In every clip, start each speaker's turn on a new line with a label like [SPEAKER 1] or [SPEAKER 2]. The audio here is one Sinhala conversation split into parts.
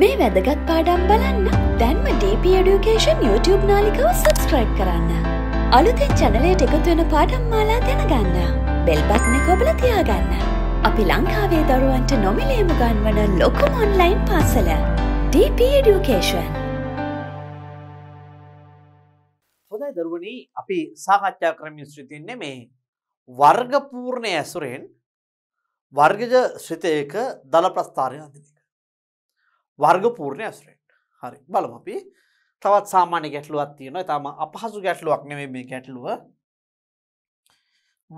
[SPEAKER 1] මේ වැදගත් පාඩම් බලන්න දැන්ම DP Education YouTube නාලිකව සබස්ක්‍රයිබ් කරන්න. අලුතෙන් චැනලයට එකතුවෙන පාඩම් මාලා දැනගන්න. බෙල්බත්න කොබල
[SPEAKER 2] තියාගන්න. අපි ලංකාවේ දරුවන්ට නොමිලේම ගන්වන ලොකුම ඔන්ලයින් පාසල.
[SPEAKER 1] DP Education.
[SPEAKER 2] හොඳයි දරුවනී අපි සාකච්ඡා කරමින් ශ්‍රතින්නේ මේ වර්ගපූර්ණය ඇසුරෙන් වර්ගජ ශ්‍රතයක දළ ප්‍රස්ථාරය අධික. වර්ගපූර්ණය ඇස්රෙන් හරි බලම අපි තවත් සාමාන්‍ය ගැටලුවත් තියෙන තම අපහසු ගැටලුවක් නෙවේ මේ ගැටලුව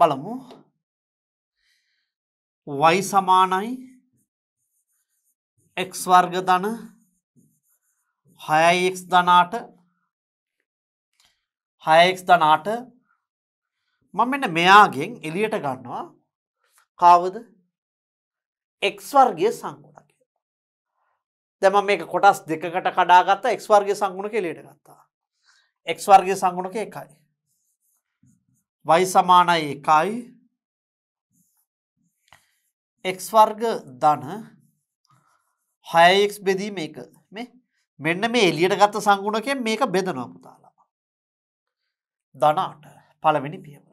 [SPEAKER 2] බලමු වයි සමානයි එක් වර්ග දන හයයික් දනාට හයක් දනාට මම මෙන්න මෙයාගෙන් එලියට ගන්නවා කාවද එක්වර්ගේ සංගුව දැම මේක කොටස් දෙකට කඩාගත්ත එක් වර්ග සංගුණක ලට ගත්තා. එක් වර්ග සංගුණක එකයි. වයි සමානයි එකයි එක් වර්ග ධන හයක්ස් බෙදීම එක මේ මෙන්න මේ එලියට ගත්ත සංගුණකෙන් මේක බෙදනවා පුතාලා. දනාට පළවෙනි පියවර.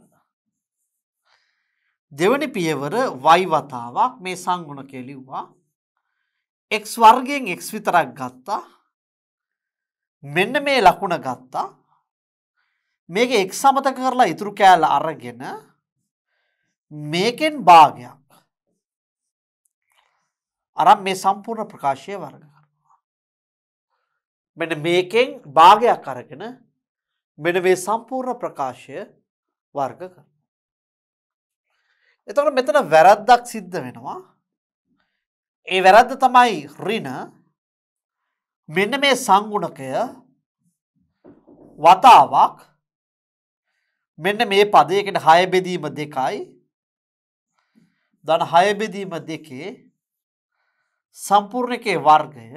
[SPEAKER 2] දෙවනි පියවර වයි වතාවක් මේ සංගුණ කෙලිව්වා එක් වර්ගෙන් එක් විතරක් ගත්තා මෙන්න මේ ලකුණ ගත්තා මේක එක් සමත කරලා ඉතුරු කෑල්ල අරගෙන මේකෙන් භාගයක් අරම් මේ සම්පූර්ණ ප්‍රකාශය වර්ග කරනවා මෙන මේකෙන් භාගයක් අරගෙන මෙන මේ සම්පූර්ණ ප්‍රකාශය වර්ග කර එතකට මෙතන වැරද්දක් සිද්ධ වෙනවා ඒ වැරද්ද තමයි රින මෙන්න මේ සංගුණකය වතාවක් මෙන්න මේ පදයකට හයබෙදීම දෙකයි දන හයබෙදීම දෙකේ සම්පූර්ණකේ වර්ගය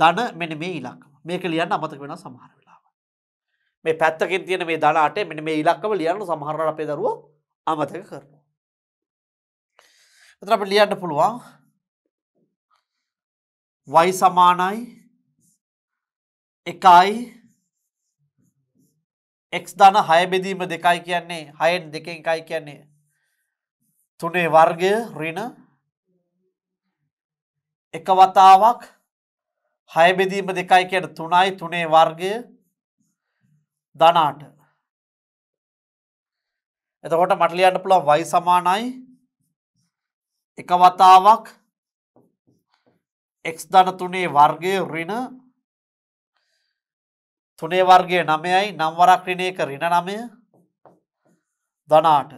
[SPEAKER 2] දන මෙන මේ ඉලක් මේක ලියන්න අමතක වෙන සමහර වෙලාව මේ පැත්තකින් තියෙන මේ දනාට මෙන මේ ඉලක්කව ලියන්න සමහරට අපේ දරුව අමතක කරන එතන අපිට ලියන්න පුළුවන් y සමානයි 1යි x ධන 6 බෙදීම 2යි කියන්නේ 6න් 2න් 1යි කියන්නේ 3 වර්ගය ඍණ එක වතාවක් 6 බෙදීම 2යි කියන 3යි 3 වර්ගය ධන 8 එතකොට මට ලියන්න පුළුවන් y සමානයි 1 එක වතාවක් එක් ධනතුනේ වර්ගය රින තුනේ වර්ගය නමයයි නම්වරක් රිණයක රින නමය දනාට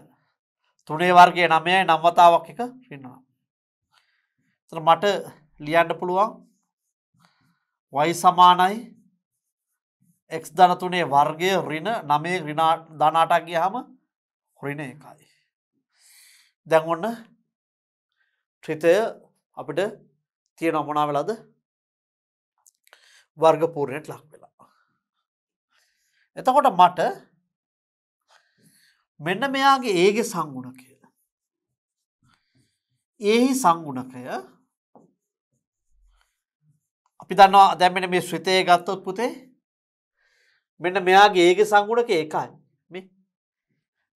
[SPEAKER 2] තුනේ වර්ගය නමයයි නම්වතාවක් එක රින්නවා. මට ලියන්ඩ පුළුවන් වයි සමානයි එක් ධනතුනේ වර්ගය රින නමේ දනාටක් ගිය හම හොරින එකයි. දැන් ඔන්න ත්‍රිතය අපිට තියෙන මොනා වෙලාද වර්ගපූර්ණයට ලක් වෙලා. එතකොට මට මෙන්න මෙයාගේ ඒගේ සංගුණකය. ඒහි සංගුණකය අපි දන්නවා දැමෙන මේ ශ්‍රිතය ගත්තොත් පුතේ මෙන්න මෙයාගේ ඒගේ සංගුණක ඒකයි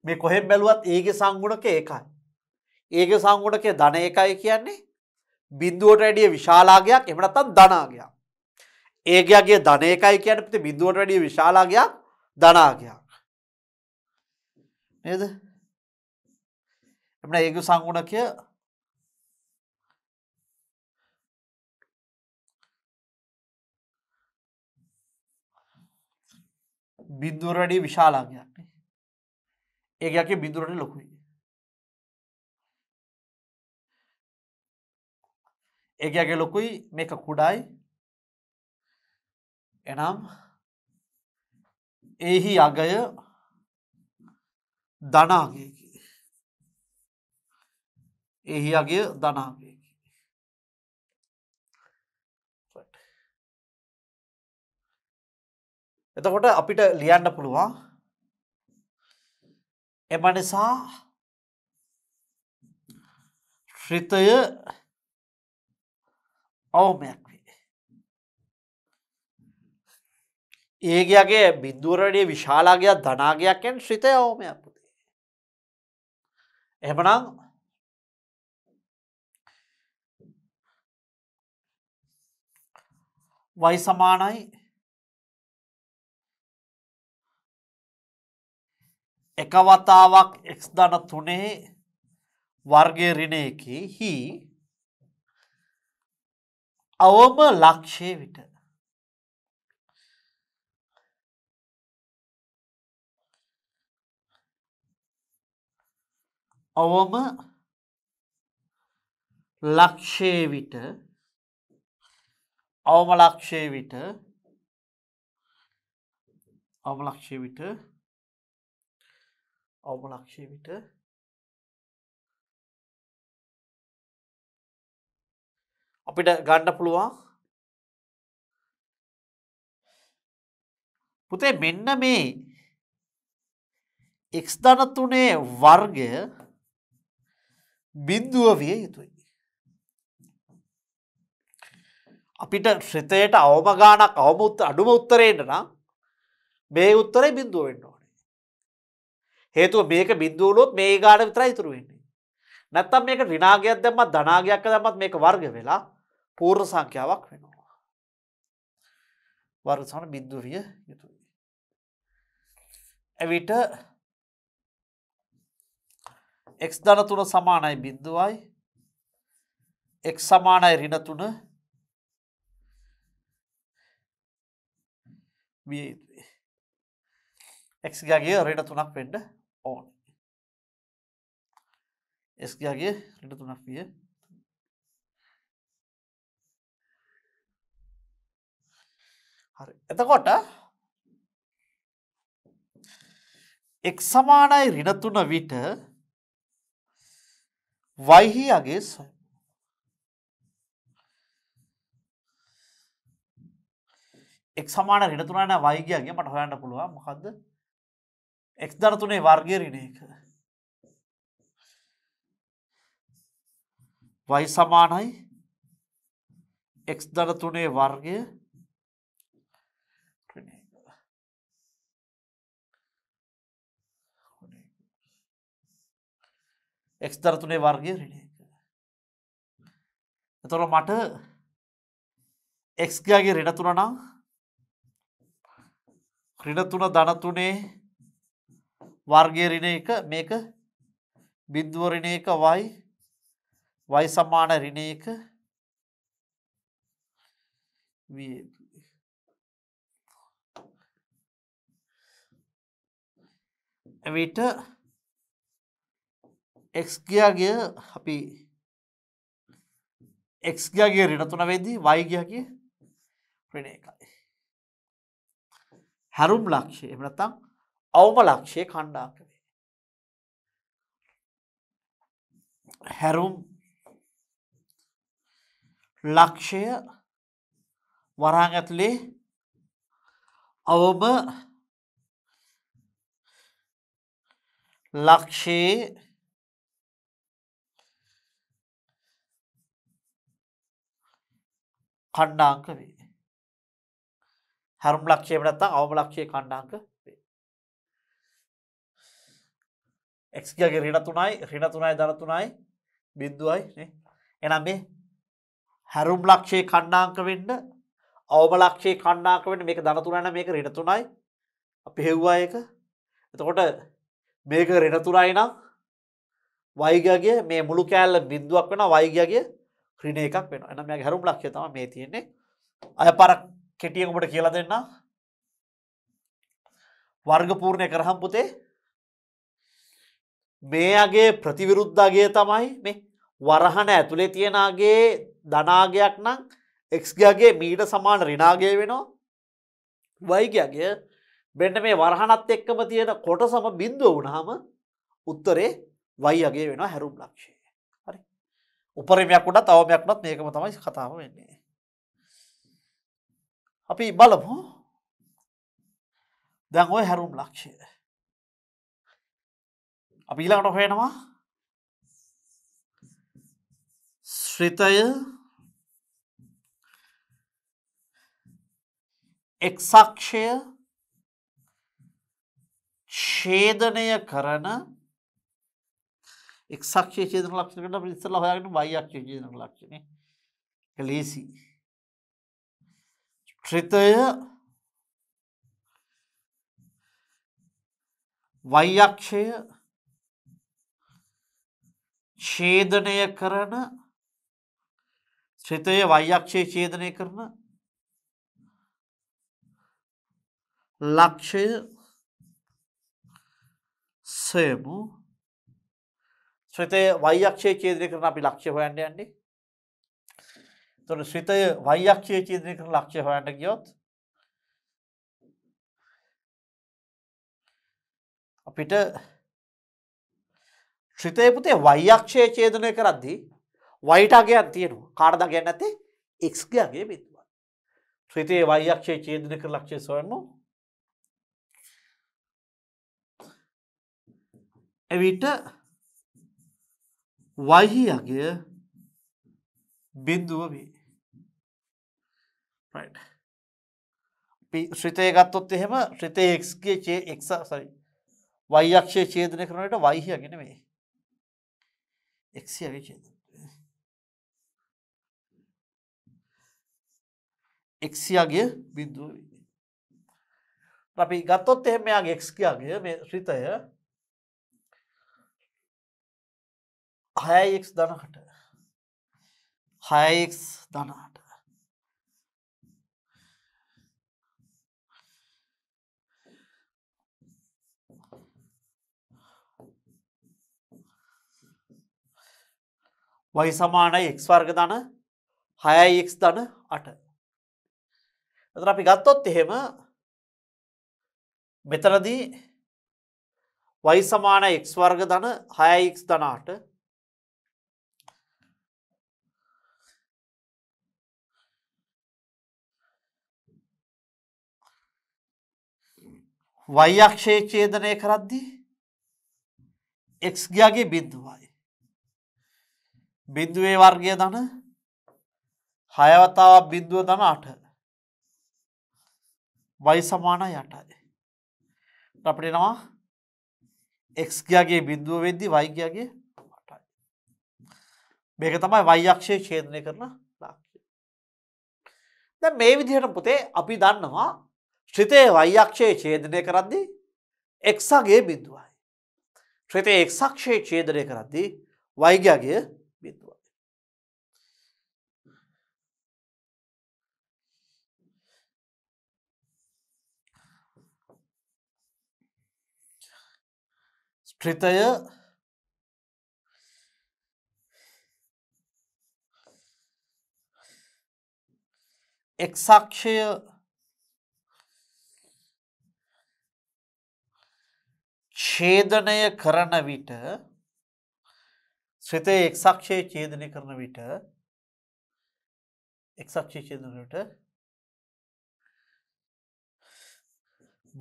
[SPEAKER 2] මේ කොහෙන් බැලුවත් ඒගේ සංගුණක ඒකයි ඒක සංගොටකය ධන එකයි කියන්නේ බින්දුවට වැඩිය විශාලාගයක් එමනත්තන් ධනාගයක්. ඒගේගේ ධන එකයි කියන පති බින්දුවට වැඩිය විශාලාගයක් ධනාගයක්. නේද? එමන ඒක සංගුණකය
[SPEAKER 1] බිදුවරඩි විශාලාගයක්න ඒගේගේ බිදුරට ලොකුයි
[SPEAKER 2] ඒගේගේ ලොකුයි මේක කුඩයි එනම් එහි අගය ධනාගයකි
[SPEAKER 1] එහි අගේ ධනාගයකි
[SPEAKER 2] එතකොට අපිට ලියන්න පුළුවන් එම නිසා ශ්‍රිතය අවමයක් වේ. ඒගයාගේ බිද්දුවරඩේ විශාලාගයක් ධනාගයක්ෙන් ශ්‍රිතය අවමයක් පුතේ.
[SPEAKER 1] එහමනම් වයි සමානයි
[SPEAKER 2] එක වතාවක් එක්ස් දන තුනේ වර්ගය රිණයකි හි අවම ලක්ෂයේ විට අවම ලක්ෂයේ විට අවම ලක්ෂයේ විට
[SPEAKER 1] අවම ලක්ෂයේ විට අවම ලක්ෂයේ විට අපිට ගන්න පුළුවන්
[SPEAKER 2] පුතේ මෙන්න මේ එක්ස් ධනතුනේ වර්ගය බින්දුව විය යුතුයි. අපිට ශ්‍රතයට අවම ගානක් අවම අඩුම උත්තරේට නම් මේ උත්තරේ බින්දුව වෙන්න ඕනේ. හේතුව මේක බින්දුවලොත් මේ ගාන විතර ඉතුරු වෙන්නේ. නැත්තම් මේක රිනාගයක් දැම්මත් ධනාගයක් දැම්මත් මේක වර්ග වෙලා පූර්ණ සංඛ්‍යාවක් වෙනවා. වර්සන බිද්දුවිය යුතුයි. ඇවිට එක් ධනතුන සමානයි බිද්දුවයි එක් සමානයි රිනතුන විය යුතුයි. එක්ගගේ රට තුනක් වෙන්ඩ ඕන එස්ගගේ රට තුනක් විය හරි එතකොට එක් සමානයි රිඩතුන විට වයිහි අගේ සොය එක් සමාන රිඩතුනන වයිගයගේ මට හොයන්න පුළුවන් මොකක්ද එක් දරතුනේ වර්ගය රිණ එක වයි සමානයි එක් දරතුනේ වර්ගය
[SPEAKER 1] එක්ස්තරතුනේ වර්ගය රිලේ එතොර මට
[SPEAKER 2] එක්ස්ගගේ රිඩතුන නම් රිඩතුන ධනතුනේ වර්ගයරිණ එක මේක බිද්දුවරිණ එක වයි වයි සමාන රිණ එක විට එක්ස් ගියාගේ අපි එක්ස් ගියාගේ රිනතුන වෙද්දී වයි ගියාගේ රින එකයි හැරුම් ලක්ෂය එහෙම නැත්නම් අවම ලක්ෂය ඛණ්ඩාංක වේ හැරුම් ලක්ෂය වරහන් ඇතුලේ අවම ලක්ෂයේ කණ්ඩාංක වේ. හැරුම් ලක්ෂයම නැත්තම් අවම ලක්ෂයේ කණ්ඩාංක වේ. x ගේ ඍණ 3යි ඍණ 3යි ධන 3යි බිඳුවයි නේ. එහෙනම් මේ හැරුම් ලක්ෂයේ කණ්ඩාංක වෙන්න අවම ලක්ෂයේ කණ්ඩාංක වෙන්න මේක ධන 3 නම් මේක ඍණ 3යි. අපි හෙව්වා ඒක. එතකොට මේක ඍණ 3යි නම් y ගගේ මේ මුළු කෑල්ල බිඳුවක් වෙනවා y ගගේ ප්‍රින එකක් වෙන එන මේ හැරුම් ලක්ෂය තම මේ තියෙන්නේ අය පරක් කෙටියෙන් ඔබට කියල දෙන්න වර්ගපූර්ණය කරහම් පුතේ මේගේ ප්‍රතිවිරුද්ධගේ තමයි මේ වරහන ඇතුළේ තියෙනගේ ධනාගයක් නම් එක්ගගේ මීට සමාන රිනාගේ වෙනවා වයිගගේ බෙන්න මේ වරහනත් එක්කම තියෙන කොට සම බින්දුව වුණහම උත්තරේ වයිගේ වෙන හැරුම් ලක්ෂය උපරමයක් වුණා තවමයක් වුණත් මේකම තමයි කතාව වෙන්නේ. අපි බලමු. දැන් ওই හැරුම් ලක්ෂය.
[SPEAKER 1] අපි ඊළඟට හොයනවා
[SPEAKER 2] ශ්‍රිතය එක්සක්ෂය ඡේදනය කරන එක් අක්ෂයේ ඡේදන ලක්ෂණකට අපි ඉස්සෙල්ලා හොයාගන්න y අක්ෂයේ ඡේදන ලක්ෂණේ. ඒක ලේසි. ත්‍රිතය y අක්ෂය ඡේදනය කරන ශ්‍රිතය වෛ්‍යක්ෂය ඡේදනය කරන ලක්ෂය සයමු ශ්‍රිතය වයික්ෂය චේදනය කරන අපි ලක්ෂ හොයන්ට යන්නේ තොට ශ්‍රිතය වයික්ෂය චේදනය කරන ලක්ෂ හොයන්ට ගියොත් අපිට ශ්‍රිතය පුතේ වයික්ෂය චේදනය කරද්දී වයිටාගයන් තියෙනවා කාඩ දගන්න ඇතේ එක්ස්ගයාගේ බිත්ව ශ්‍රිතය වයික්ෂය චේදනය කර ලක්ෂය සොයමු එවිට වයිහි අගය බිද්දුව වේ ශ්‍රිතය ගත්තොත් එහෙම ශ්‍රිතයක්ගේ චේ එක්සා සරි වයියක්ෂය චේදනය කරනට වයිහි අගෙන වේ එක්සියගේ චේද එක්සියගේ බිද්දුව වේ අපි ගත්තොත් එහෙම මෙයාගේ එක්ස්කයාගේ මේ ශ්‍රිතය හයයික් දනකට හයයික් දනාට වයි සමානයි එක් වර්ග දන හයයික් දන අට එතර අපි ගත්තොත් එහෙම මෙතරදී වයි සමාන එක් වර්ග දන හයයික් දනාට වයක්ෂයේ චේදනය කරද්දී එක්ගේ බිින්දුවයි. බිින්දුවේ වර්ගය දන හයවතාව බිින්දුව දන අට වයිසමාන යටයි. රපටිනවා එක්ගේ බිින්දුව වෙද්දි වයිගගේ මටයි. මේක තමයි වයික්ෂය චේදනය කරන ලාක්ෂ. දැ මේ විදිහට පුතේ අපි දන්නවා ශ්‍රිතය වයියක්ෂයේ ඡේදනය කරද්දී එක්සගේ බිඳුවයි. ශ්‍රතය එක්සක්ෂයේ ඡේදනය කරද්දී වෛගගේ බිඳුවයි. ශ්‍රිතය එක්සක්ෂය ඡේදනය කරන විට ශ්‍රතේ එක්සක්ෂය ඡේදනය කරන විට එක්සක්ෂය ඡේදනට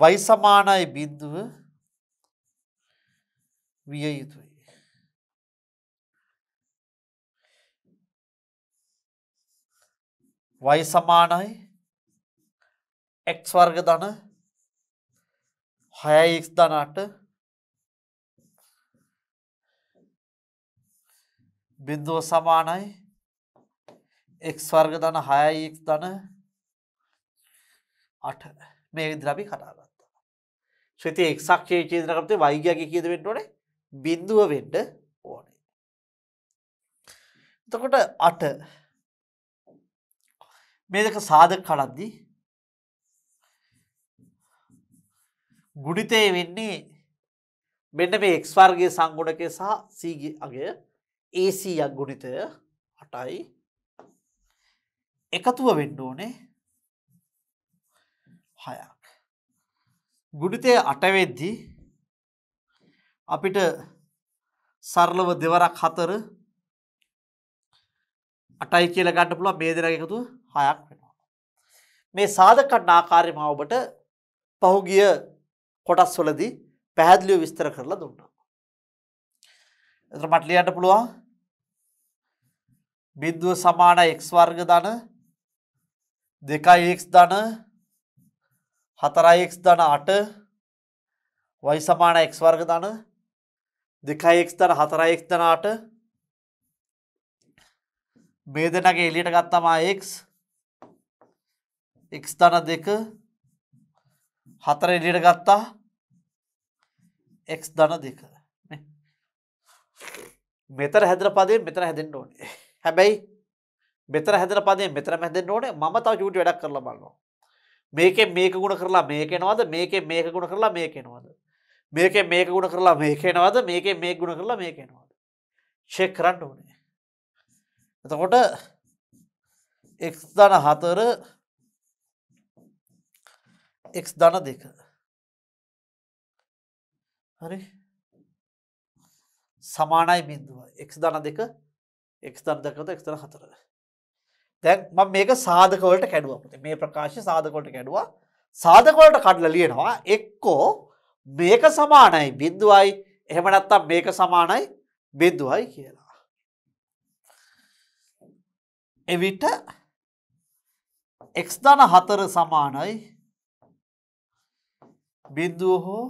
[SPEAKER 2] වයිසමානයි බිද්දුව විය යුතුයි. වයි සමානයි එක්ස්වර්ග දන හයයික්ස් දනට බිින්දුව සමානයි එක් වර්ග දන හයයික් දන අට මේ විදිරබි කටාගත්තා ශ්‍රති එක්ක්ෂේ චේදරකතේ වෛගගේ කියද වෙන්ටනේ බිින්දුව වෙන්ඩ ඕනේ තකොට අට මේදක සාධක කලද්දී ගුඩිතය වෙන්නේ මෙන්න මේ එක්ස්වර්ගේ සංගුණකය සහ සීගේ අගේ ඒසීයක් ගුණිතය අටයි එකතුව වෙන්න ඕනේ හයක් ගුඩිතය අටවෙද්දි අපිට සරලව දෙවරක් හතර අටයි කියල ගන්න පුළුව මේ දෙර එකතු හයක් වෙනවා. මේ සාධකට්ට ආකාරයම ඔබට පහුගිය කොටස් වලදී පැහැදිලිය විස්තර කරලා දුන්නා. එතර මට ලියන්න පුළුවන් බිද්දුව සමාන එක් වර්ග ධන දෙකයි එක් ධන හතරයි එක් ධන අට වයි සමාන එක් වර්ග ධන දෙකයි එක් ධන හතරයි එක් ධන අට මේ දෙනගේ එලියට ගත්තමා එක් එක් ධන දෙක හතර එලියට ගත්තා එක් ධන දෙක මෙතර හැදර පදේ මෙතර හැදෙන්ට ඕනේ හැබැයි මෙතර හැදන පදේ මෙතර මැදෙන් ඕනේ ම තව චුටි වැඩක් කරලා බලන්නවා. මේක මේක ගුණ කරලා මේකෙනවද මේක මේක ගුණ කරලා මේකෙනවද. මේක මේක ගුණ කරලා මේකෙනවද මේක මේ ගුණ කරලා මේකෙනවද. ෂෙක් කරන්න ඕනේ. එතකොට එක් දන හතර එක් දන දෙක. හරි සමානයි බින්දුව එක් දන දෙක එක්ස්තර දකත එක්ස්තර හතර දැන් ම මේක සාධකවලට කැඩුව මේ ප්‍රකාශ සාධකොට කැඩුවා සාධකොලට කඩල ලියනවා එක්කෝ මේක සමානයි බින්දුවයි එහෙමනත්තම් මේක සමානයි බිද්දුවයි කියලා එවිට එක්ස්ධන හතර සමානයි බිද්දුව හෝ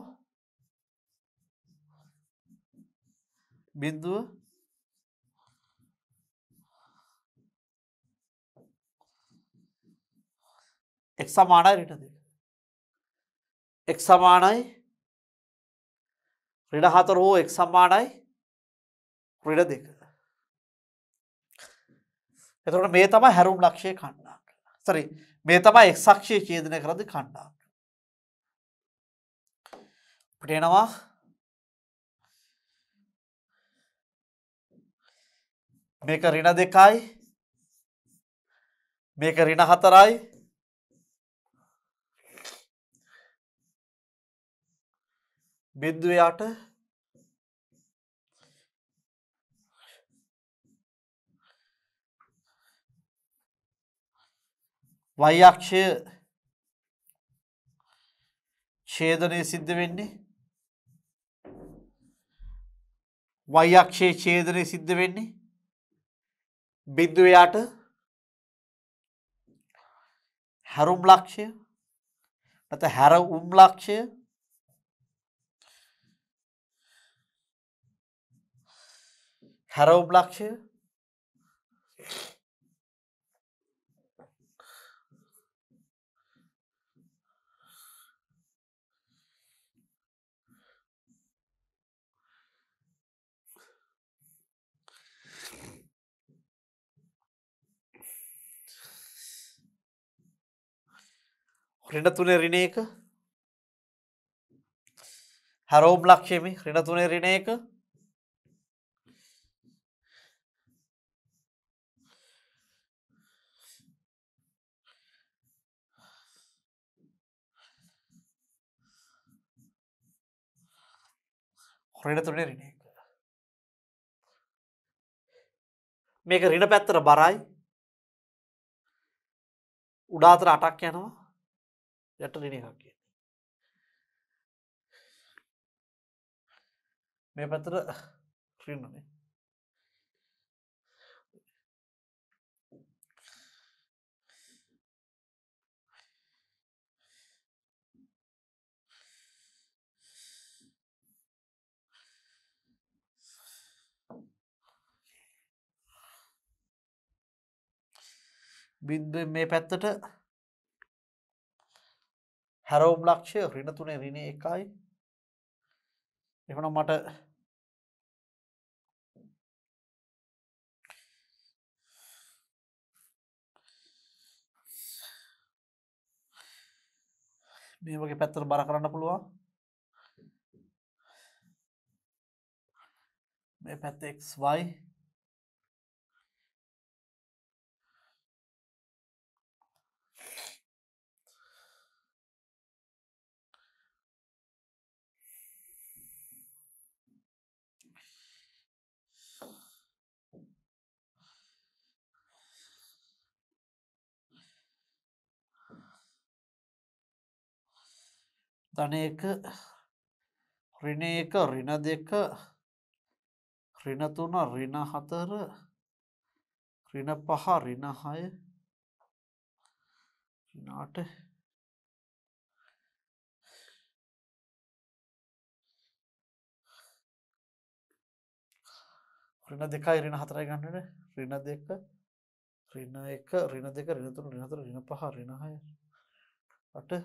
[SPEAKER 2] බිද්දුව එක් සමානයි රිට දෙක. එක් සමානයි රිඩ හතර හෝ එක් සමානයි රිඩ දෙක. එතුට මේ තම හැරුම් ලක්ෂය කණ්ඩාක් සරි මේ තමයි එක් සක්ෂය චේදනය කරද කණ්ඩාක්. පටේනවා මේක රින දෙකයි මේක රින හතරයි බිද්දුවයට වයක්ෂය ඡේදනය සිද්ධ වෙන්නේ වයක්ෂයේ ඡේදනය සිද්ධ වෙන්නේ බිද්දුවයට හැරුම් ලක්ෂය නැත හැර උම් ලක්ෂය හැරෝබ්ලක්ෂය රින තුනේ රින එක හැරෝම් ලක්ෂයමි රින තුනේ රින එක
[SPEAKER 1] රෙන තුනේ රින එක
[SPEAKER 2] මේක රින පැත්තර බරයි උඩාතර අටක් යනවා යට රින එකක් කිය
[SPEAKER 1] මේ පැතර රින්නනේ
[SPEAKER 2] බින්දුවෙන් මේ පැත්තට හැරවුම් ලක්ෂය රින
[SPEAKER 1] තුනේ රින එකයි එහනම් මට
[SPEAKER 2] මේ වගේ පැත්තට බර කරන්න
[SPEAKER 1] පුළුවන් මේ පැත්ත xy
[SPEAKER 2] ධන එක ඍණ එක ඍණ දෙක ඍණ තුන ඍණ හතර ඍණ පහ ඍණ හය
[SPEAKER 1] ඍණ අට
[SPEAKER 2] ඍණ දෙකයි ඍණ හතරයි ගන්නට ඍණ දෙක ඍණ එක ඍණ දෙක ඍණ තුන ඍණ හතර ඍණ පහ ඍණ හය අට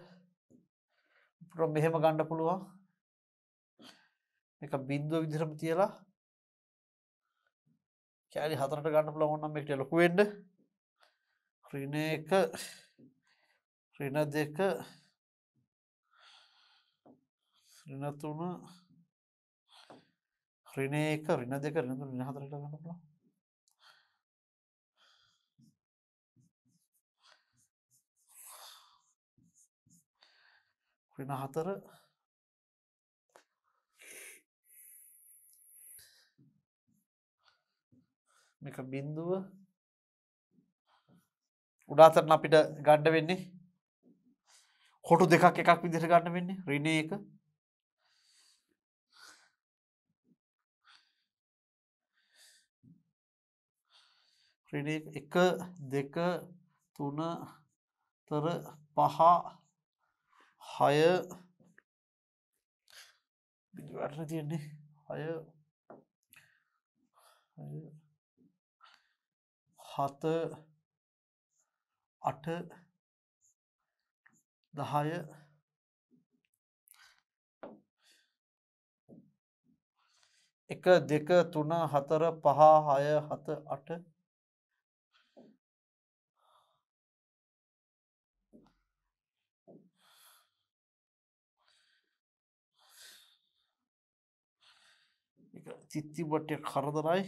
[SPEAKER 2] මෙහෙම ගණ්ඩ පුළුවන් එක බින්දුව විදිරම තියලා කෑලි හතරට ගන්න පුළ ඔන්නම් එකට ලොකුවෙන්ඩ ක්‍රින එක රින දෙක රිනතුන රින එක රින දෙක රිඳු රින හතරට ගන්න පුළා ක්‍රින හතර මේක බින්දුව උඩාතරන අපිට ගණ්ඩ වෙන්නේ හොටු දෙකක් එකක් විදිර ගන්න වෙන්නේ රිණ එක රිණ එක දෙක තුන තර පහා හය බිටන තියෙන්නේ හය හත අට දහය එක දෙක තුන හතර පහ හය හත අට
[SPEAKER 1] චිත්තිබට්ටය කරදරයි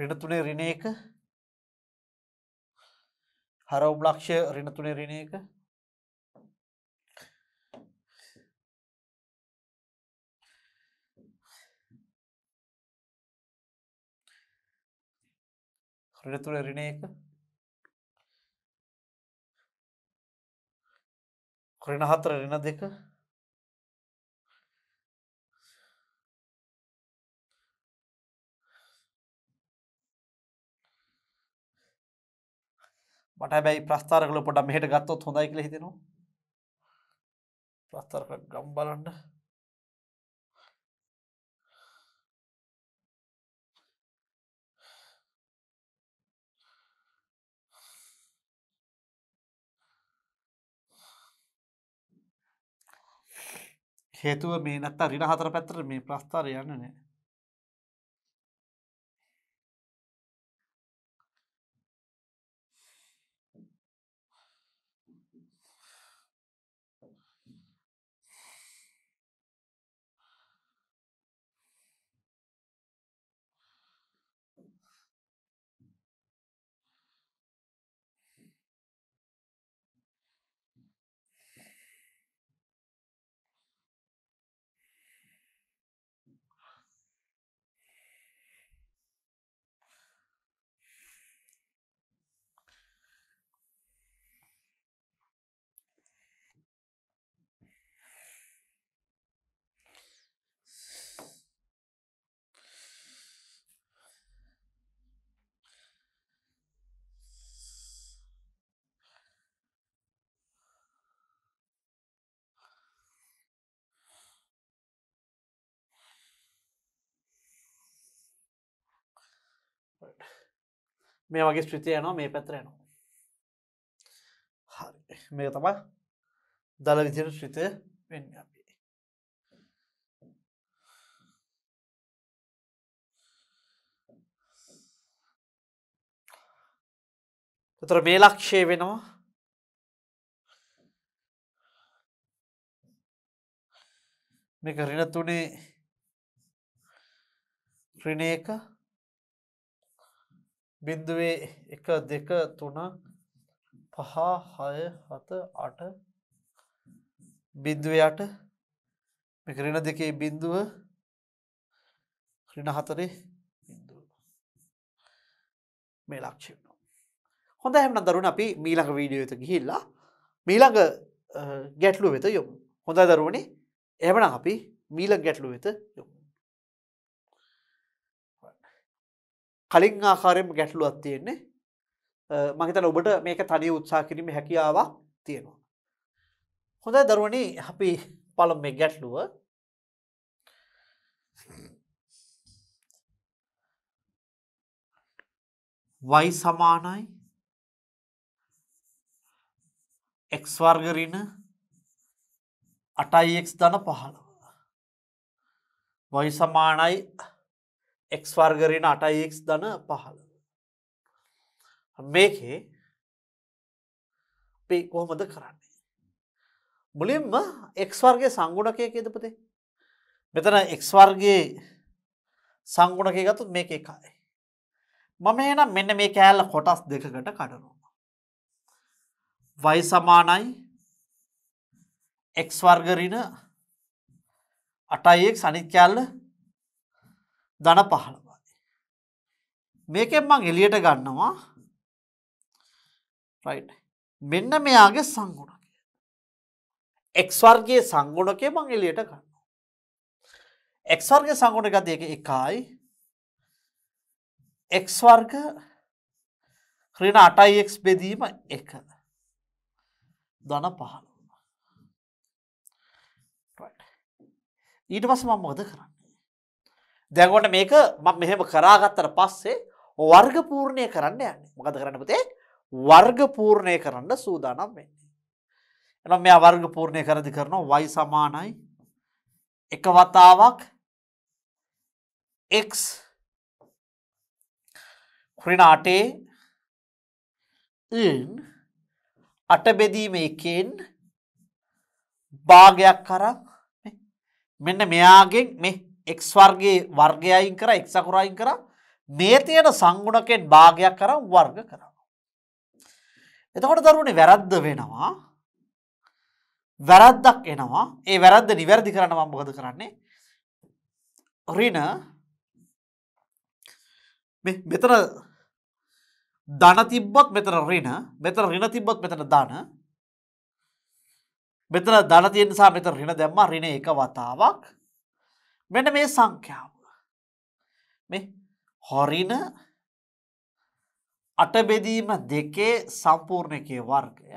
[SPEAKER 1] රිනතුනේ රින එක හරවුබ්ලක්ෂය රිනතුනේ රින එක රිනතුනේ රින එක රින හතර රින දෙක මට හැබැයි ප්‍රස්ථාරකල පොඩ
[SPEAKER 2] මෙහට ගත්තොත් හොඳයි කියල හිතෙනවා ප්‍රස්ථාරක ගම් බලන්න
[SPEAKER 1] හේතුව මේ නැත්තා රින හතර පැත්තර මේ ප්‍රස්ථාර යන්න නෑ
[SPEAKER 2] මේ වගේ ශ්‍රිතිය නවා මේ පැත්‍රයනවා හරි මේ තමයි දළ විදිර ශ්‍රිතය
[SPEAKER 1] වෙන්න අපි තොර මේ ලක්ෂය වෙනවා
[SPEAKER 2] මේ රින තුනේ රිනේක බිින්දුවේ එක දෙක තුන පහ හය හත අට බිින්දුවයට මෙකරෙන දෙකේ බිින්දුව ක්‍රිණ හතරේ මේ ලක්ෂණ හොඳ හැමන දරුණ අපි මීළඟ වීඩියෝත ගිහිල්ලා මීළඟ ගැටලු වෙත යොමු හොඳ දරුවනේ එමන අපි මීල ගැටලු වෙත යොමු කලින් ආකාරයම ගැටලුවත් තියෙන්නේ මහිතන ඔබට මේක තනි උත්සා කිරීම හැකියාවක් තියෙනවා. හොඳයි දරුවන අපි පළම් මේ ගැටලුව වයි සමානයි එක්වර්ගරින අටයික් දන පහළව වයි සමානයි එක් වර්ගරෙන අටයික් දන පහළ. මේකේ අපේ කොහොමද කරන්නේ. මුලින්ම එක්වර්ගේ සංගුණකය කියදපතේ. මෙතන එක්වර්ගේ සංගුණකය ගතුත් මේක එකයි. මම එනම් මෙන්න මේ කෑල්ල කොටස් දෙකකට කඩනවා. වයි සමානයි එක්වර්ගරින අටයිෙක් සනිත් කෑල්ල දන පහළවයි. මේකෙන් මං එලියට ගන්නවා මෙන්න මෙයාගේ සංගුණකය. එක්වර්ගේ සංගුණකය මං එලියට ගන්න. එක්වර්ගේ සංගුණ ගතියක එකයි එක්වර්ග ක්‍රීන අටයික් බෙදීම එක දන පහළ ඊට පස මම මොද කරන්න දැගොට මේක මම මෙහෙම කරාගත්තර පස්සේ වර්ගපූර්ණය කරන්න යන්න මොකද කරන්න පුතේ වර්ගපූර්ණය කරන්න සූදානම් වෙන්නේ. එනම් මෙයා වර්ගපූර්ණය කරදි කරනවා වයි සමානයි එක වතාවක් එක් ක්‍රනාටේ ඉන් අටබෙදීම එකෙන් භාගයක් කරක් මෙන්න මෙයාගෙන් මේ එක් වර්ගේ වර්ගය අයින් කර එක් සකුරයින් කර මේ තියෙන සංගුණකෙන් භාගයක් කර වර්ග කරනවා. එතකොට දරුණේ වැරද්ද වෙනවා වැරද්දක් එනවා ඒ වැරද්ද නිවැරදි කරන්න මම්බොද කරන්නේ රින මෙතන ධන තිබ්බොත් මෙතන රින මෙතන රින තිබ්බොත් මෙතන ධන මෙතන ධන තියෙන නිසා මෙතන රින දැම්මා රින එක වතාවක් මෙන මේ සංඛ්‍යාව. මේ හොරින අටබෙදීම දෙකේ සම්පූර්ණකය වර්ගය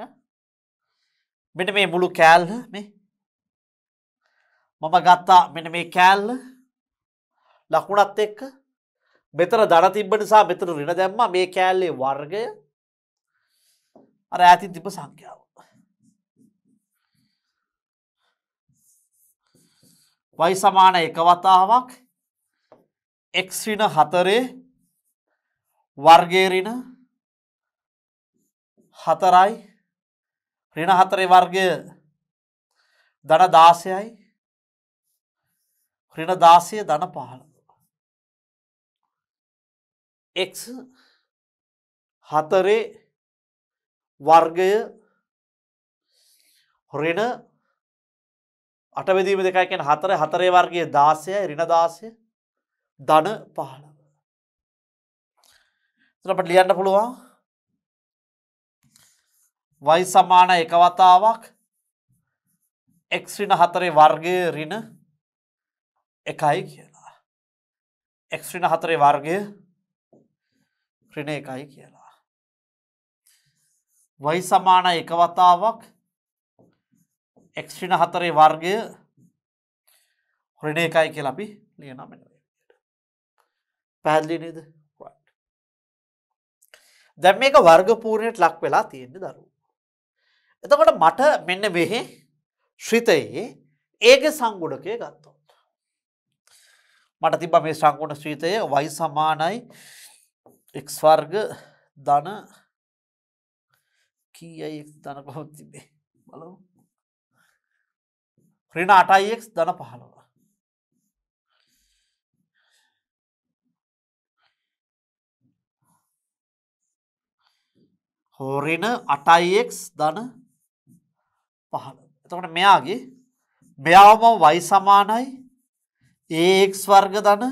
[SPEAKER 2] මෙන මේ මුළු කෑල්ල මේ මම ගත්තා මෙන මේ කෑල්ල ලකුණත් එක්ක මෙතර දන තිබ්බ නිසා මෙතර රින දැම්ම මේ කෑල්ලේ වර්ගය අර ඇතින් තිබ සංඛ්‍යාව වයි සමාන එක වතාවක් එක්රින හතරේ වර්ගේරින හතරයි රින හතරේ වර්ගය දන දාසයයි රින දාසය දන පහළ එක් හතරේ වර්ගය හොරෙන අටවෙදීම දෙකයිකෙන් හතර හතරේ වර්ගේ දාසය රිණ දාසය දන පහළ. තරපට ලියන්න පුළුවන් වයි සමාන එකවතාවක් එක්රින හතරේ වර්ගය රින එකයි කියලා. එක්රින හතරේ වර්ගය රින එකයි කියලා. වයි සමාන එකවතාවක් එක්ෂණ හතරේ වර්ගය හොරණ එකයි කියල අපි ලියනම පැහදිලිනේද දැම් මේක වර්ගපූර්ණයට ලක් වෙලා තියෙන්න්න දරු. එතකොට මට මෙන්න මෙහෙ ශ්‍රිතයේ ඒක සංගුඩකය ගත්තොත්. මට තිබ මේ සංගුණ ශ්‍රීතය වයි සමානයි එක්වර්ග ධන කියයි ධන පහොත් තිබේ බලවු ක්‍රීන අටයික් දන පහළව හෝරින අටයික් දන පහළ එතකට මෙයාගේ මෙයාවම වයි සමානයි ඒක් වර්ග දන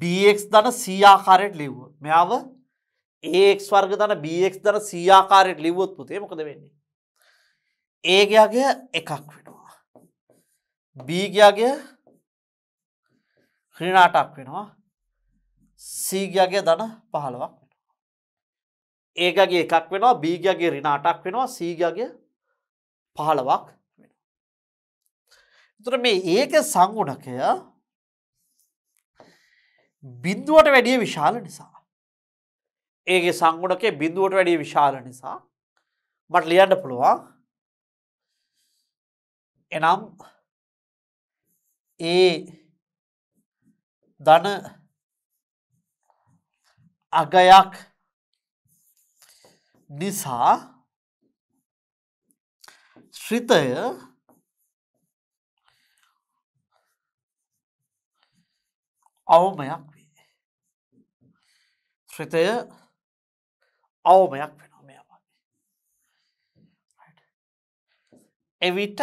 [SPEAKER 2] බක් දන සීආකාරයට ලිව්ව මෙයාව ඒක් වර්ග දන බක් දන සීආකාරයට ලිවොත් පුතේ මොකද වෙන්නේ ඒගයාගය එකක් වෙනවා. බීගයාගේ ක්‍රීනාටක් වෙනවා සීගයාගේ දන පහළවක් වෙනවා. ඒකගේ එකක් වෙනවා බීගයාගේ රිනාටක් වෙනවා සීගයාගේ පහළවක් වෙන. තුර මේ ඒක සංගුණකය බිින්දුවට වැඩිය විශාල නිසා. ඒගේ සංගුණකේ බිින්දුවට වැඩිය විශාල නිසා මට ලියන්න පුළුවන් එනම් ඒ ධන අගයක් නිසා ශ්‍රිතය අවමයක් වේ ශ්‍රිතය අවමයක් වෙනමය එවිට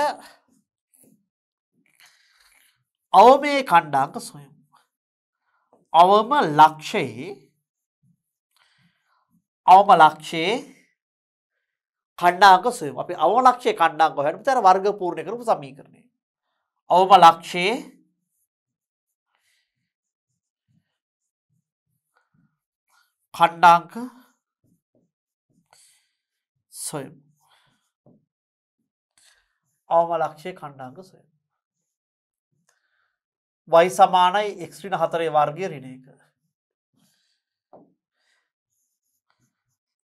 [SPEAKER 2] අවමේ කණ්ඩාක සොයමු. අවම ලක්ෂයේ අවම ලක්ෂයේ කණ්ඩාක සොයමු. අපි අවම ලක්ෂයේ කණ්ඩාක හොයන විතර වර්ග පූර්ණ කරපු සමීකරණය. අවම ලක්ෂයේ කණ්ඩාංක සොයමු. අවම ලක්ෂයේ කණ්ඩාංක සොයමු. වයි සමානයි එක්්‍රින හතරේ වර්ගය රිණ එක.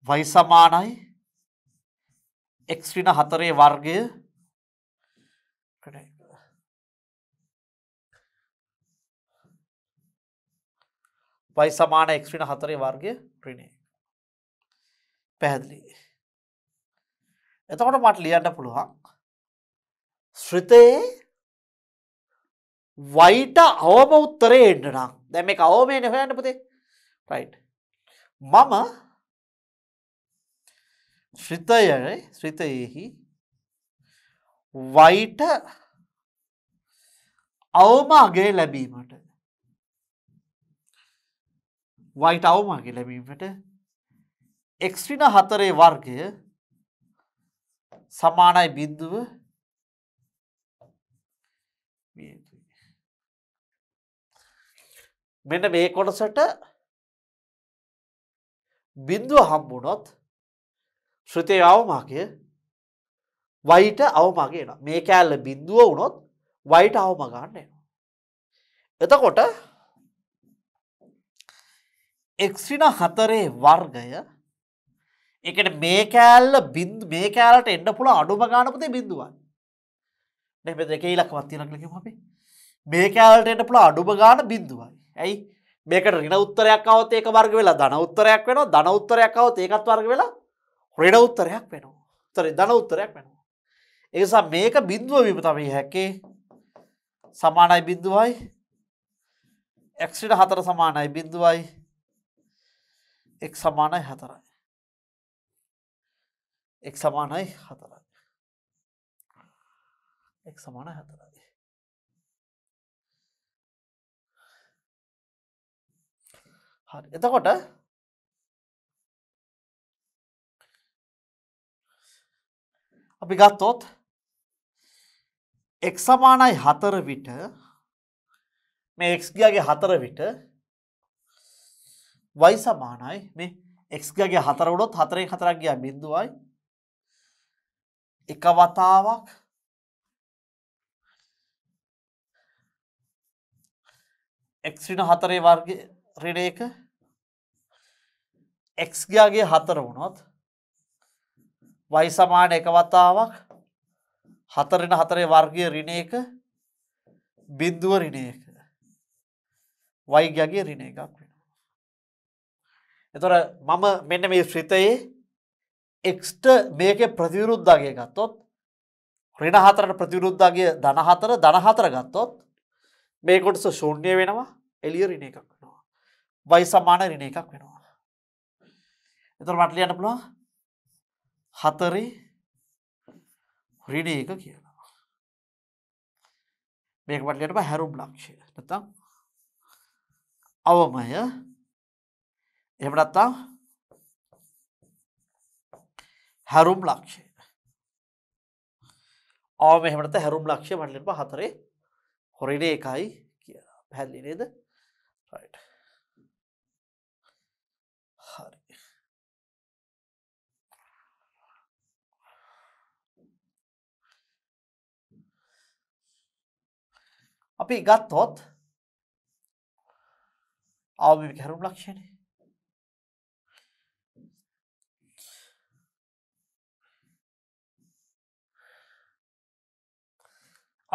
[SPEAKER 2] වයි සමානයි එක්්‍රින හතරේ වර්ගය වයි සමාන එක්්‍රින හතරේ වර්ගය ප්‍රිණේ පැහැදිලි එතකොට මට ලියන්න පුළුවන් ශ්‍රතයේ වයිට අවම උත්තරේ එන්නනම් දැම මේ අවමේ නොහයන්න පුතේ රයි් මම ශ්‍රිතයන ශ්‍රිතයෙහි වයිට අවමගේ ලැබීමට වයිට අවමගේ ලැබීමට එක්ස්්‍රින හතරේ වර්ගය සමානයි බිද්දුව මෙන්න මේ කොටසට බිින්දුව හම්බුණොත් ශ්‍රතය අවමාකය වයිට අවමගේන මේ කෑල්ල බිින්දුව වුණොත් වයිට අවමගන්න එනවා. එතකොට එක්සින හතරේ වර්ගය එකට මේ කෑල්ල බින්ද මේ කෑලට එන්න පුළ අඩුම ගානපතේ බිඳුවන් නැ දෙක ඉලක්වත් තිනක්ලකම අපි මේ කෑල්ට එන්න පුළ අඩුම ගාන බිඳුවයි ඇයි මේකට රින උත්තරයක් අවත ඒක වර්ග වෙලා ධන උත්තරයක් වෙන ධන උත්තරයක් අවත ඒකත් වර්ග වෙලා රිඩ උත්තරයක් වෙනවා තරි ධන උත්තරයක් වෙනවා. ඒසා මේක බිද්ුව විම තමයි හැකේ සමානයි බිද්දුවයි එක්සිට හතර සමානයි බිද්දුවයි එක් සමානයි හතරයි.
[SPEAKER 1] එක් සමානයි හතරයි. එක් සමාන හතරයි. එතකොට
[SPEAKER 2] අපි ගත්තොත් එක් සමානයි හතර විට මේ එක්ගගේ හතර විට වයි සමානයි මේ එක්ගගේ හතරවුණොත් හතරේ හතරක් ගිය බිඳුවයි එක වතාවක් එක්ෂණ හතරේ වර්ග රිඩ එක එක්ස්ගයාගේ හතර වුණොත් වයිසමාන එකවතාවක් හතරෙන හතරේ වර්ගය රිණ එක බිද්දුව රිණ එක වයිගගේ රිණ එකක් වෙන. එතොර මම මෙන්න මේ ශ්‍රිතයේ එක්ට මේක ප්‍රතිවරුද්ධගේ ගත්තොත් රිණ හතරට ප්‍රතිවරුද්ධගේ දනහතර දනහතර ගත්තොත් මේකොටස ශූන්‍ය වෙනවා එලිය රිණ එකක් වෙනවා. වයිසමාන රිණ එකක් වෙනවා. එතර මටලියන්න පුළුව හතරි රිඩ එක කියලා මේක මටලියට හැරුම් ලක්ෂය නතම් අවමය එමනත්තා හැරුම් ලක්ෂය ආව මෙහමට හැරුම් ලක්ෂය මටලින් ප හතරේ හොරිඩ එකයි කියලා පැල්ලිනේද රයිට අපි ගත්තොත්
[SPEAKER 1] අවබෝධ කරුම් ලක්ෂණය.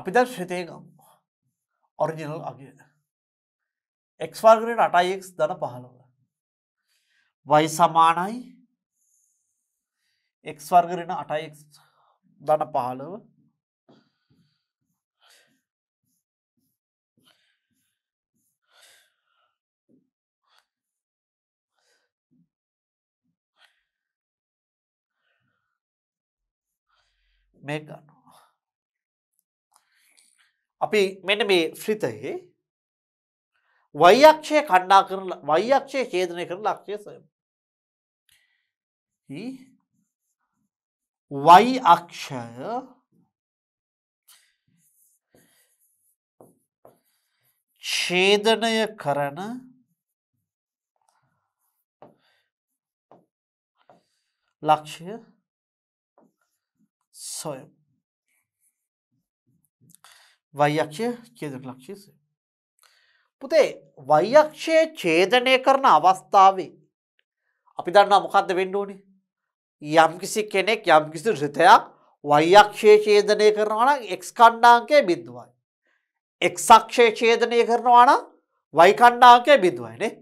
[SPEAKER 1] අපි දැන් ශ්‍රතේ ගමු. ඔරිජිනල් අගය. x වර්ගයට 8x
[SPEAKER 2] ධන 15. y සමානයි x වර්ගයට 8x ධන 15.
[SPEAKER 1] මේ ගන්නවා.
[SPEAKER 2] අපි මෙන්න මේ ශ්‍රිතයේ වයික්ෂය කණ්ඩා කරන වයික්ෂය චේදනය කරන ලක්ෂය සොයම. වයි අක්ෂය ඡේදනය කරන ලක්ෂය soil. y අක්ෂය ඡේදක ලක්ෂය. පුතේ y අක්ෂය ඡේදනය කරන අවස්ථාවේ අපි දන්නා මොකද්ද වෙන්න ඕනේ? යම්කිසි කෙනෙක් යම්කිසි ෘතයක් y අක්ෂය ඡේදනය කරනවා නම් x ඛණ්ඩාංකය බිඳුවයි. x අක්ෂය ඡේදනය කරනවා නම් y ඛණ්ඩාංකය බිඳුවයි නේ.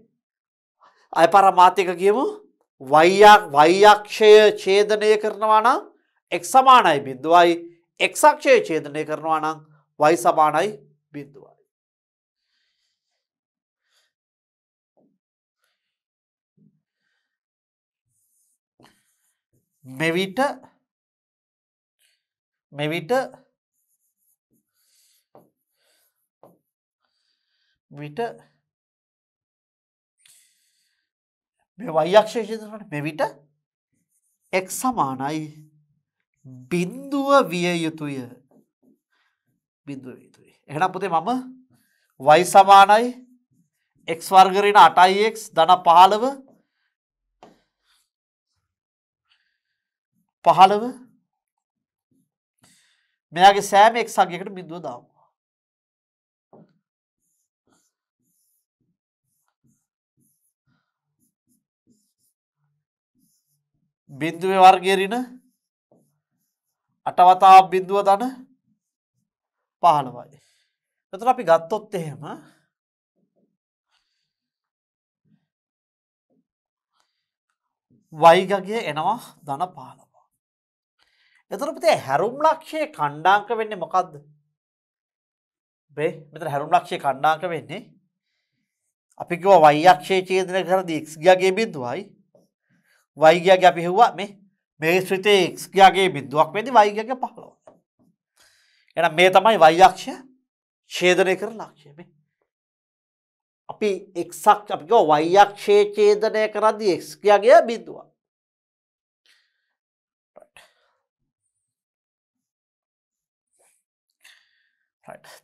[SPEAKER 2] අය පරමාතික කියමු y අක්ෂය ඡේදනය කරනවා නම් එක් සමානයි බිින්දුවයි එක්සක්ෂය චේදනය කරනවා නම්
[SPEAKER 1] වයි සමානයි
[SPEAKER 2] බිින්දුවයි. මෙවිට මෙවිට විට මේ වයික්ෂේෂදරට මෙවිට එක් සමානයි බිඳුව විය යුතුය බිඳුව යුතුයි එහෙනම් පුතේ මම y සමානයි x වර්ග ඍණ 8x ධන 15 15 මෙයාගේ සෑම x අගයකට බිඳුව
[SPEAKER 1] දාමු බිඳුවේ වර්ගය
[SPEAKER 2] ඍණ අටවතා බිදුව දන පහළවයි. එතර අපි ගත්තොත් එහෙම වයිගගේ එනවා දන පාලවා. එතරපතේ හැරුම් ලක්ෂයේ කණ්ඩාංක වෙන්න මොකක්ද. බේ මෙත හැරුම් ලක්ෂය කණ්ඩාංක වෙන්නේ අපිකව වයික්ෂේ චේදන කරදි ක්ගේ බිදුවයි වයිගගේ අපි හෙව්වා මේ මේ ශ්‍රිතය එක්ස්ගයාගේ බිද්දුවක් වෙදි වයිගක පහලෝ. එන මේ තමයි වයියක්ෂය ඡේදනය කර ලක්ෂයමේ. අපි එක්සක් අපික වයියක්ෂේ චේදනය කරදදි එක්ස්කයාගේ බිද්දුවක්.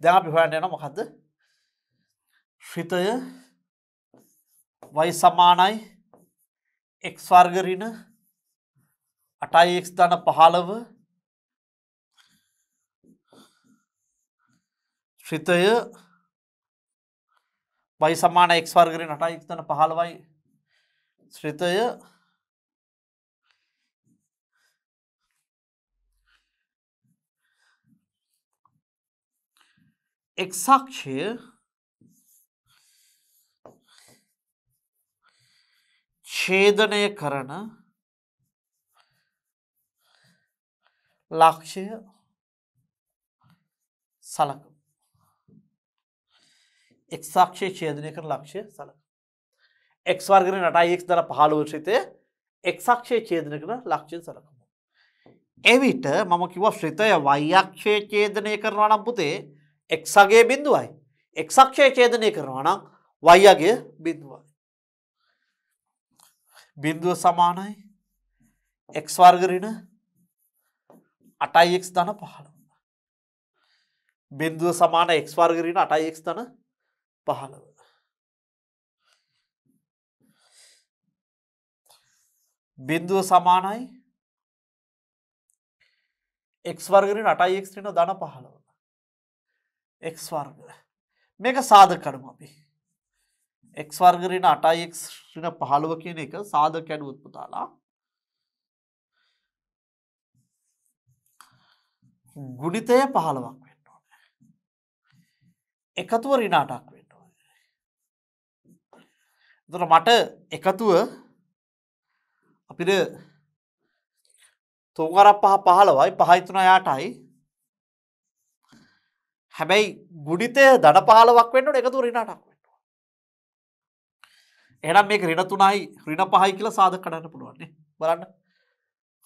[SPEAKER 2] දැ අපි හොයන්න යන මොකක්ද ශ්‍රිතය වයි සමානයි එක්ස්වර්ගරින අටයික් ධන පහළව ශ්‍රිතය බයි සමාන එක් වර්ගරෙන් අටයික් ධන පහළවයි ශ්‍රිතය එක්සක්ෂය ඡේදනය කරන ලක්ෂය සලක එක්ක්ෂය චේදනය කර ලක්ෂය සලක එක් වර්ගෙන නටයික් දර පහලෝෂිතය එක්ක්ෂය චේදන කර ලක්ෂය සලකමු. එවිට මම කිව ශ්‍රිතය වයියක්ෂය චේදනය කරනවා නම් පුතේ එක්සගේ බිඳුවයි එක්ක්ෂය චේදනය කරනවා නම් වයියගේ බිඳුවයි. බිින්දුව සමානයි එක්ස්වර්ගරින අටයික් දන පහළ බින්දුව සමාන එක් වර්ගරන අටයික් තන පහළව බින්දුව සමානයි එක් වර්ගරෙන් අටයික් ්‍රන දන පහළව එක් වර්ග මේක සාධකඩම අපි එක් වර්ගරෙන අටයික් ්‍රන පහළුව කියන එක සාධ කැඩුවත්පුතාලා ගුණිතය පහළවක් වෙන්න ඕන. එකතුව රිනාටක් වෙන්න ඕන. දොර මට එකතුව අපිට තුන්වරක් පහ පහළවයි පහයිතුන යාටයි හැබැයි ගුඩිතය දඩ පහලවක් වෙන්නට එකතු රිනාටක් වෙන්න. එනම් මේ රිනතුනයි රින පහයි කියලා සාධ කඩන්න පුළුවන්නේ බලන්න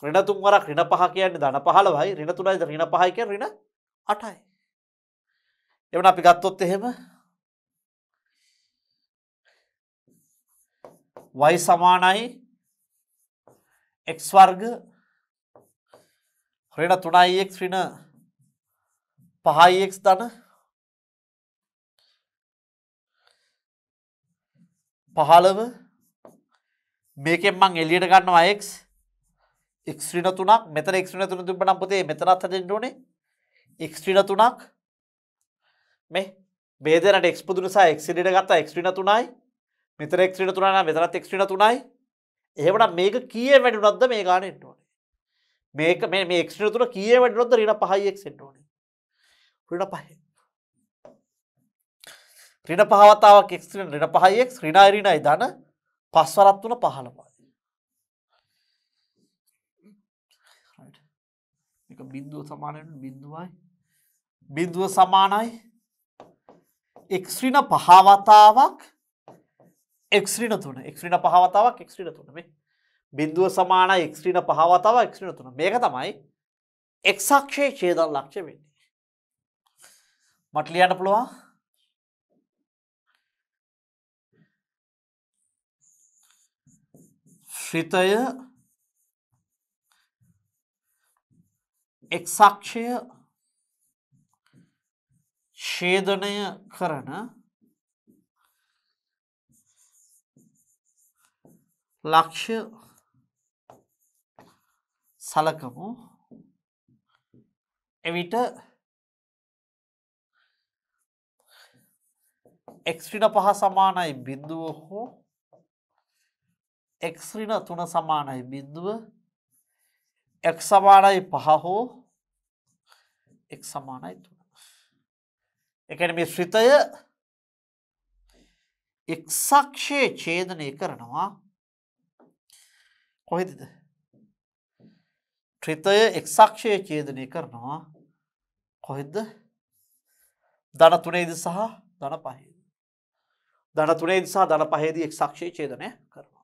[SPEAKER 2] ක්‍රණ තුන්වරක් රිණ පහ කියන්නේ දන පහළවයි රිණ තුනයිද රිණ පහයි කියන්නේ රිණ අටයි. එවන අපි ගත්තොත් එහෙම y සමානයි x වර්ග ඍණ 3x ඍණ 5x ධන 15 මේකෙන් මම එළියට ගන්නවා x එක්ස්්‍රීන තුනක් මෙතන එක්්‍රීන තුන තිබ නම් පොතේ මෙතනත් හදෙන්න ඕනේ එක්ස්්‍රීන තුනක් මේ බේදනට එක්ස්පුදු නිසා එක්සිඩට ගත්තා එක්ස්්‍රීන තුනයි මෙතර එක්්‍රීන තුනන මෙතරත් එක්්‍රීන තුනයි එහෙමට මේක කිය වැඩුනත්ද මේ ගාන එන්න ඕනේ මේක මේ එක්්‍රීන තුන කිය වැඩුනොද රීට පහයිෙක් එන්න ඕනේ රීට පහ රින පහවතාවක් එක්ස්්‍රීන රින පහයිෙක් රිනායිරිනයි දන පස්වරත් වන පහළමයි බින්දුව සමානයට බිඳුවයි බිඳුව සමානයි එක්ශ්‍රින පහවතාවක් එක්ශ්‍රින තුන එක්ශ්‍රින පහවතාවක් එක්ශ්‍රින තුන මේ බින්දුව සමාන එක්ශ්‍රින පහවතාව එක්ශ්‍රින තුන මේක තමයි එක්සක්ෂය චේදන් ලක්ෂ වෙන්නේ මට ලියන්න පුළුවන් ශ්‍රිතය එක්සක්ෂය ශේධනය කරන ලක්ෂ සලකමු එවිට එක්්‍රින පහ සමානයි බිින්දුව හෝ එක්්‍රින තුන සමානයි බිින්දුව එක් සමානයි පහ හෝ එක් සමානයි තුන. එකන මේ ශ්‍රිතය එක්සක්ෂය චේදනය කරනවා කොහෙදද ත්‍රිතය එක්සක්ෂය චේදනය කරනවා කොහෙද දන තුනේද සහ දන පහේද දන තුනේද සහ දන පහේදී
[SPEAKER 1] එක්සක්ෂය චේදනය කරනවා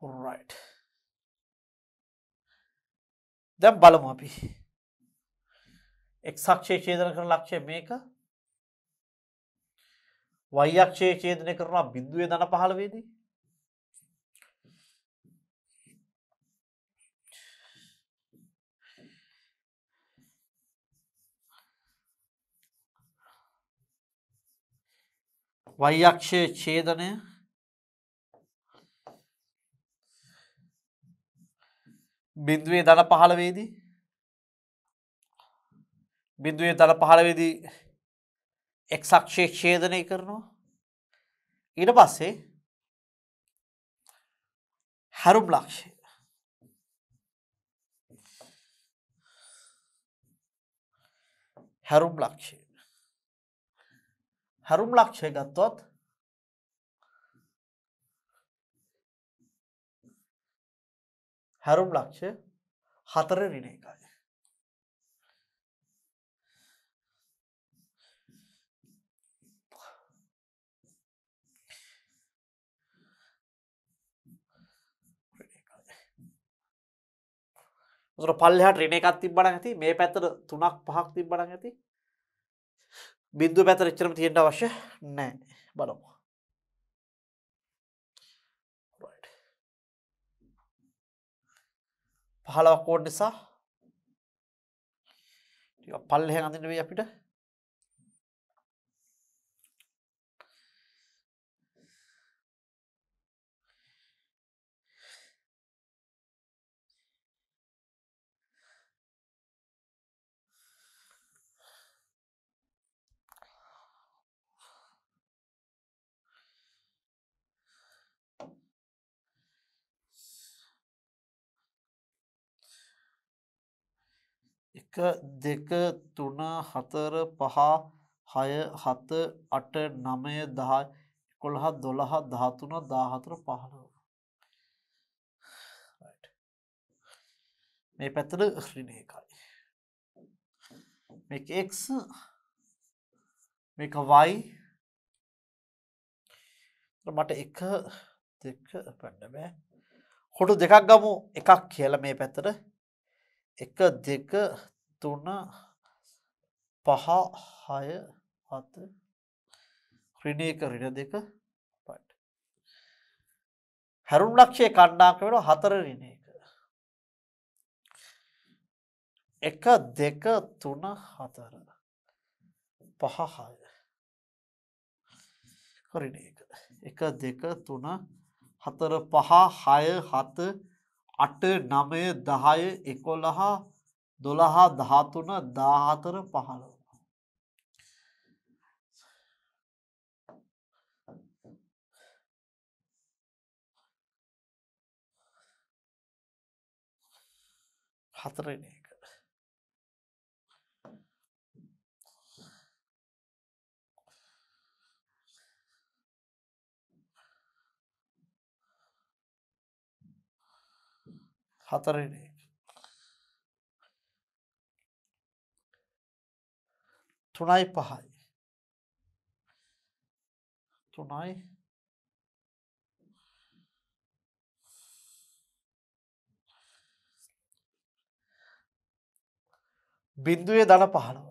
[SPEAKER 1] හොරයිට් දැම් බලමු අපි එක්සක්ෂය
[SPEAKER 2] චේදන කර ලක්ෂය මේක වයක්ෂය චේදනය කරනවා බිින්දුවේ දන පහළවේදී වයක්ෂය චේදනය බිින්දුවේ දන පහළවේදී බිින්දුවේ දන පහළවේදී එක්සක්ෂය ඡේදනය කරනවා ඉට පස්සේ හැරුම් ලක්ෂය හැරුම් ලක්ෂය හැරුම් ලක්ෂය ගත්තොත් හැරුම් ලක්ෂ හතර රින එකයි. තුර පල්ලහට රින එකක් තිබන ඇති මේ පැත්තට තුනක් පහක් තිබ්බන ඇති බින්දු පැතර ච්චරම තියෙන්ට අවශ්‍ය නෑ බලමු 15ක් ඕන නිසා ටිකක් පල්ලෙහෙන් අඳින්න වෙයි අපිට එක දෙක තුන හතර පහ හය හත අට නමය දහයි කොළහ දොළහ ධාතුන දාහතර පහළව මේ පැතර හරින එකයි මේ එක් මේක වයි මට එක දෙක පැඩබෑ හොටු දෙකක් ගමු එකක් කියල මේ පැතර එක දෙක තුන පහ හය අත ක්‍රිණයක රින දෙක පට හැරුම් ලක්ෂය කණ්ඩාක වෙන හතර රින එක එක දෙක තුන හතර පහ හය හරින එක එක දෙක තුන හතර පහ හය හත අට නමය දහය එකොළහා දොළහා දහතුන දාහතර පහළ.
[SPEAKER 1] හතරනේ හතරන
[SPEAKER 2] තුනයි පහයි තුනයි බිින්දුවේ දන පහළව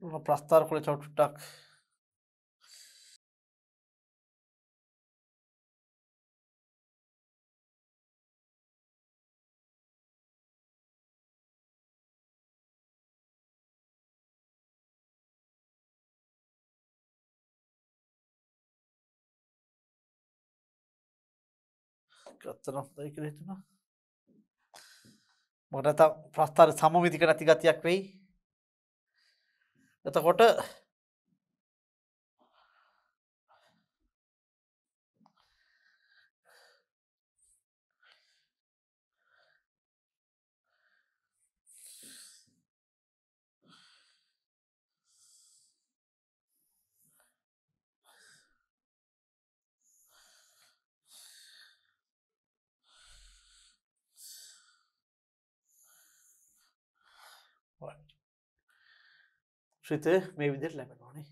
[SPEAKER 1] ප්‍රස්ථාර කොළ චවටුට්ටක් ගත්තන හොඳයි කියලා හිතුණා.
[SPEAKER 2] මොකටද ප්‍රස්ථාර සමමිතික නැති ගතියක් වෙයි. එතකොට What? ශ්‍රිත මේ විදිර ලැබෙන ඕනේ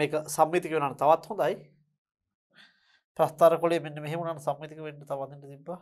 [SPEAKER 2] මේක සම්මිතික වෙනට තවත් හොඳයි ප්‍රස්ථාර
[SPEAKER 1] කොලේ මෙන්න මෙහෙමුණන් සම්මිතික වෙන්න තවදට තිබා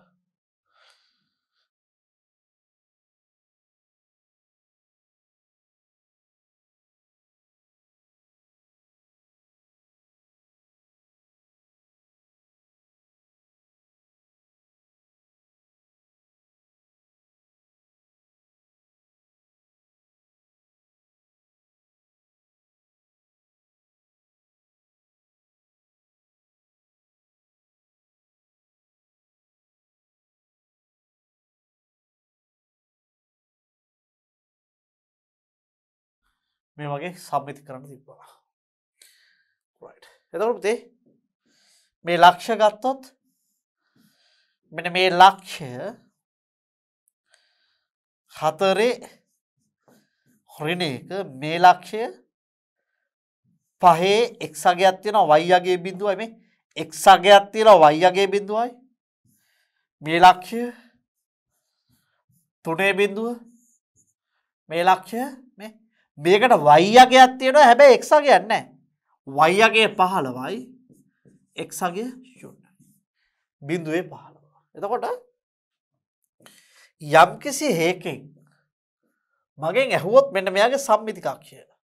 [SPEAKER 1] මේ වගේ සබ්මිති
[SPEAKER 2] කරන්න තිබ්බා එතකොටතේ මේ ලක්ෂ ගත්තොත් මෙන මේ ලක්ෂය හතරේ හොරින එක මේ ලක්ෂය පහේ එක්සගයක් තියෙන වයිගේ බිඳුවයි මේ එක්සගයක් තියෙන වයිගේ බිඳුවයි මේ ලක්ෂය තුනේ බිඳුව මේ ලක්ෂය මේකට වයියගයක් තියෙනවා හැබැයි එක්සගයක් නෑ වයියගේ පහළවයි එක්සගේ ශුන්න බිඳුවේ පහළව එතකොට යම්කිසි
[SPEAKER 1] හේකින් මගෙන් ඇහුවොත් මෙන්න මෙයාගේ සම්මිතිකක් කියලා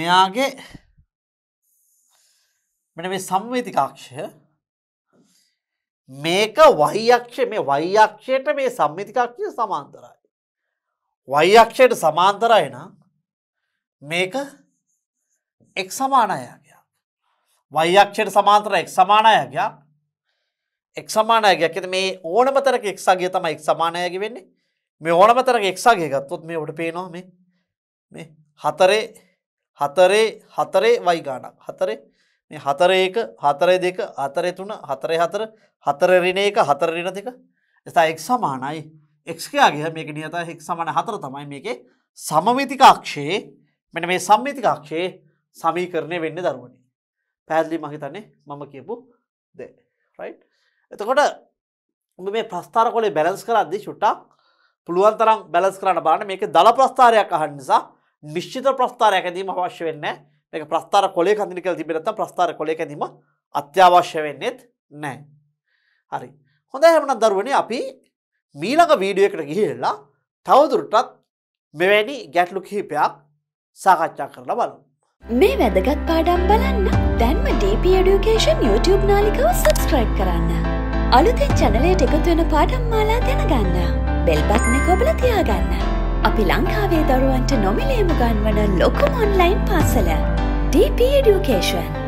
[SPEAKER 1] මෙයාගේ මෙන මේ සම්වේතිකාක්ෂය
[SPEAKER 2] මේක වහියක්ෂය මේ වයියක්ෂයට මේ සම්මිතිකක්ෂය සමාන්තරයි. වයියක්ෂයට සමාන්තරයි නම් මේක එක් සමානයගයක්. වයියක්ෂයට සමාන්තර එක් සමානයගයක් එක් සමානයගයක් ඇති මේ ඕනමතරක එක්සාගේ තම එක් සමානයග වෙන්නේ මේ ඕනමතරක එක්සාගේ ගත්තොත් මේ ඔට පේනවා මේ හතරේ හතරේ හතරේ වයිගානක් හතරේ මේ හතරඒක හතරය දෙක අතරය තුන හතරය හතර හතරරින එක හතරරින දෙක එතා එක් සමානයි එක්කයාගේ මේක නියත හෙක් සමන හතර තමයි මේක සමවිතික අක්ෂයේ මෙන මේ සම්මිතික අක්ෂයේ සමීකරණය වෙන්න දරුවනි පැහැදිලි මහිතන්නේ මම කියපු දේ රයි් එතකොට උඹ මේ ප්‍රස්ථාර කොලේ බැලස් කරද්දි චුට්ටක් පුළුවන් තරම් බැලස් කරන්න බාන මේක දළ ප්‍රස්ථාරයක් අහන් නිසා නිශ්චිත ප්‍රස්ථාරයක් ඇදීම අවශ්‍ය වෙන්නේ මේක ප්‍රස්ථාර කොලේ කඳින කියලා තිබෙන්නේ නැත්නම් ප්‍රස්ථාර කොලේ කැඳීම අත්‍යවශ්‍ය වෙන්නේත් නැහැ. හරි. හොඳයි හැමනම් දරුවනේ අපි මීළඟ වීඩියෝ එකට ගිහිල්ලා තවදුරටත් මෙවැනි ගැටලු කිහිපයක් සාකච්ඡා කරලා බලමු.
[SPEAKER 1] මේ වැදගත් පාඩම් බලන්න දැන්ම DP Education YouTube නාලිකාව subscribe කරන්න. අලුතෙන් channel එකට එකතු වෙන පාඩම් මාලා දැනගන්න. bell button එක
[SPEAKER 2] ඔබලා තියාගන්න. අපි ලංකාවේ දරුවන්ට නොමිලේම ගන්වන ලොකුම ඔන්ලයින් පාසල deep education.